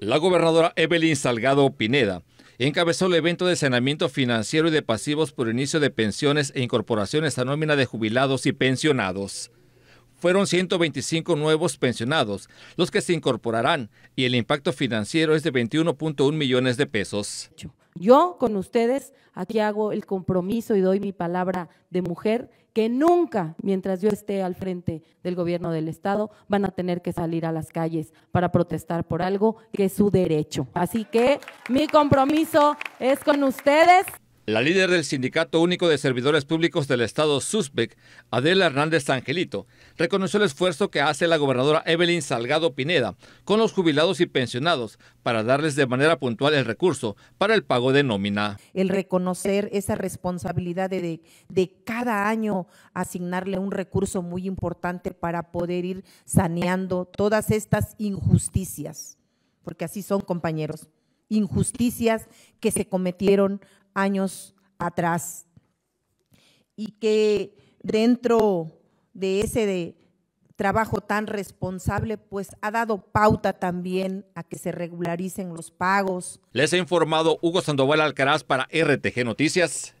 La gobernadora Evelyn Salgado Pineda encabezó el evento de saneamiento financiero y de pasivos por inicio de pensiones e incorporaciones a nómina de jubilados y pensionados. Fueron 125 nuevos pensionados los que se incorporarán y el impacto financiero es de 21.1 millones de pesos. Yo con ustedes aquí hago el compromiso y doy mi palabra de mujer que nunca, mientras yo esté al frente del gobierno del Estado, van a tener que salir a las calles para protestar por algo que es su derecho. Así que mi compromiso es con ustedes. La líder del Sindicato Único de Servidores Públicos del Estado, SUSPEC, Adela Hernández Angelito, reconoció el esfuerzo que hace la gobernadora Evelyn Salgado Pineda con los jubilados y pensionados para darles de manera puntual el recurso para el pago de nómina. El reconocer esa responsabilidad de, de cada año asignarle un recurso muy importante para poder ir saneando todas estas injusticias, porque así son compañeros injusticias que se cometieron años atrás. Y que dentro de ese de trabajo tan responsable, pues ha dado pauta también a que se regularicen los pagos. Les ha informado Hugo Sandoval Alcaraz para RTG Noticias.